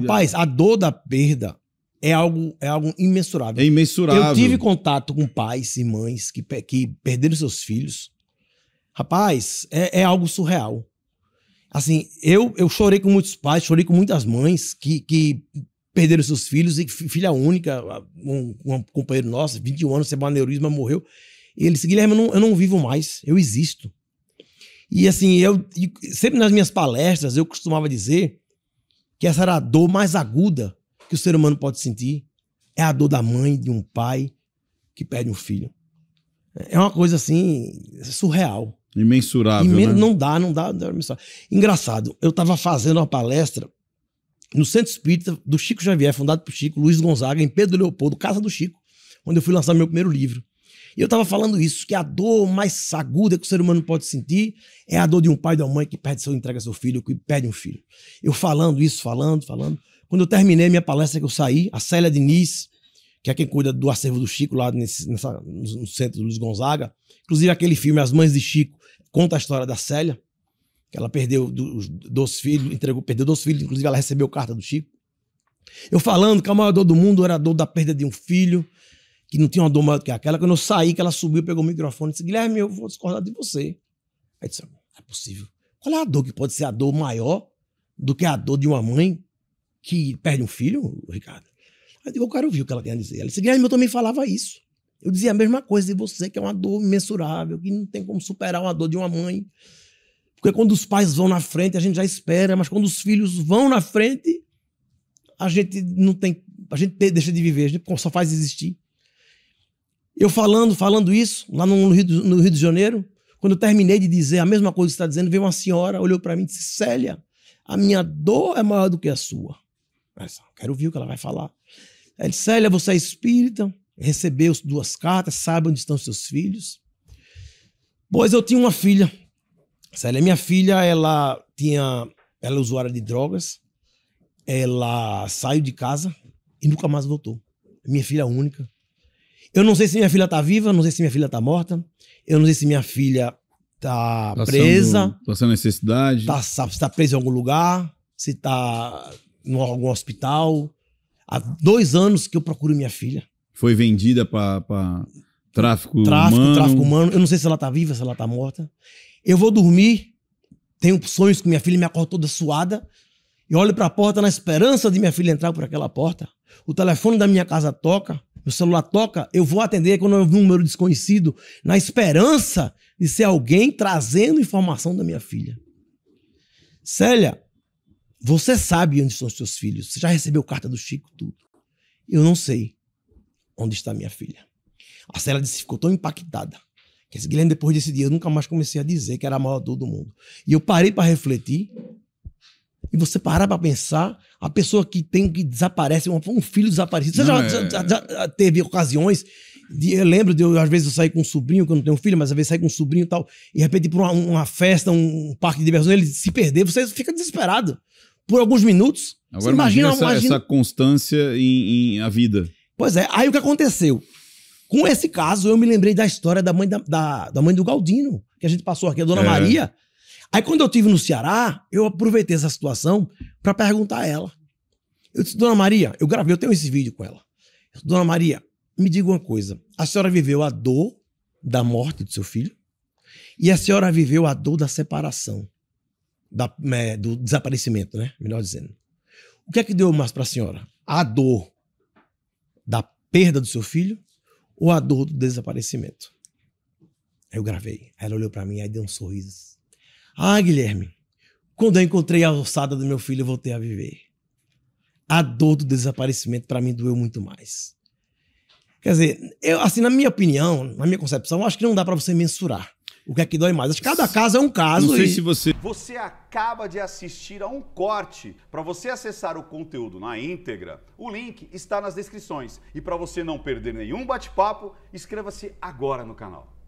Rapaz, a dor da perda é algo, é algo imensurável. É imensurável. Eu tive contato com pais e mães que, que perderam seus filhos. Rapaz, é, é algo surreal. Assim, eu, eu chorei com muitos pais, chorei com muitas mães que, que perderam seus filhos e filha única, um, um companheiro nosso, 21 anos, teve aneurisma, morreu. E ele disse, Guilherme, eu não, eu não vivo mais, eu existo. E assim, eu sempre nas minhas palestras eu costumava dizer que essa era a dor mais aguda que o ser humano pode sentir. É a dor da mãe, de um pai que perde um filho. É uma coisa assim, surreal. Imensurável. Imen né? Não dá, não dá, não dá. Engraçado, eu estava fazendo uma palestra no Centro Espírita do Chico Xavier, fundado por Chico, Luiz Gonzaga, em Pedro Leopoldo, Casa do Chico, onde eu fui lançar meu primeiro livro. E eu estava falando isso, que a dor mais aguda que o ser humano pode sentir é a dor de um pai ou de uma mãe que perde seu, entrega seu filho, que perde um filho. Eu falando isso, falando, falando. Quando eu terminei minha palestra que eu saí, a Célia Diniz, que é quem cuida do acervo do Chico lá nesse, nessa, no centro do Luiz Gonzaga, inclusive aquele filme As Mães de Chico, conta a história da Célia, que ela perdeu os dois filhos, entregou, perdeu dois filhos, inclusive ela recebeu carta do Chico. Eu falando que a maior dor do mundo era a dor da perda de um filho, que não tinha uma dor maior do que aquela. Quando eu saí, que ela subiu, pegou o microfone e disse: Guilherme, eu vou discordar de você. Aí disse: Não é possível. Qual é a dor que pode ser a dor maior do que a dor de uma mãe que perde um filho, Ricardo? Aí eu quero ouvir o que ela tem a dizer. Ela disse: Guilherme, eu também falava isso. Eu dizia a mesma coisa de você, que é uma dor imensurável, que não tem como superar uma dor de uma mãe. Porque quando os pais vão na frente, a gente já espera, mas quando os filhos vão na frente, a gente não tem. A gente deixa de viver, a gente só faz existir. Eu falando, falando isso, lá no Rio, do, no Rio de Janeiro, quando eu terminei de dizer a mesma coisa que você está dizendo, veio uma senhora, olhou para mim e disse: Célia, a minha dor é maior do que a sua. Mas, ah, quero ouvir o que ela vai falar. Ela disse: Célia, você é espírita, recebeu duas cartas, sabe onde estão seus filhos. Pois eu tinha uma filha. Célia, minha filha, ela tinha. Ela é usuária de drogas, ela saiu de casa e nunca mais voltou. Minha filha única. Eu não sei se minha filha tá viva, não sei se minha filha tá morta, eu não sei se minha filha tá passando, tá presa. Passando tá necessidade. Tá, se tá presa em algum lugar, se tá em algum hospital. Há dois anos que eu procuro minha filha. Foi vendida para tráfico, tráfico humano. Tráfico humano. Eu não sei se ela tá viva, se ela tá morta. Eu vou dormir, tenho sonhos com minha filha, me acordo toda suada e olho para a porta na esperança de minha filha entrar por aquela porta. O telefone da minha casa toca. Meu celular toca, eu vou atender quando é um número desconhecido, na esperança de ser alguém trazendo informação da minha filha. Célia, você sabe onde estão os seus filhos. Você já recebeu carta do Chico, tudo. Eu não sei onde está minha filha. A Célia disse, ficou tão impactada. Que esse Guilherme, depois desse dia, eu nunca mais comecei a dizer que era a maior dor do mundo. E eu parei para refletir e você parar para pensar, a pessoa que tem que desaparece, um filho desaparecido. Você já, é... já, já, teve ocasiões. De, eu lembro de eu, às vezes eu sair com um sobrinho, que eu não tenho filho, mas às vezes sair com um sobrinho e tal, e de repente, por uma, uma festa, um parque de diversões, ele se perder, você fica desesperado por alguns minutos. Agora imagina, imagina, essa, imagina, essa, constância em, em, a vida. Pois é, aí o que aconteceu? Com esse caso, eu me lembrei da história da mãe, da, da, da mãe do Galdino, que a gente passou aqui, a dona é. Maria. Aí quando eu tive no Ceará, eu aproveitei essa situação para perguntar a ela. Eu disse, Dona Maria, eu gravei, eu tenho esse vídeo com ela. Disse, Dona Maria, me diga uma coisa. A senhora viveu a dor da morte do seu filho e a senhora viveu a dor da separação, da, é, do desaparecimento, né? Melhor dizendo. O que é que deu mais para a senhora? A dor da perda do seu filho ou a dor do desaparecimento? Aí eu gravei. Aí ela olhou para mim, aí deu um sorriso. Ah, Guilherme, quando eu encontrei a ossada do meu filho, eu voltei a viver. A dor do desaparecimento para mim doeu muito mais. Quer dizer, eu, assim, na minha opinião, na minha concepção, acho que não dá para você mensurar o que é que dói mais. Acho que cada caso é um caso. Não sei e... se você. Você acaba de assistir a um corte. Para você acessar o conteúdo na íntegra, o link está nas descrições. E para você não perder nenhum bate-papo, inscreva-se agora no canal.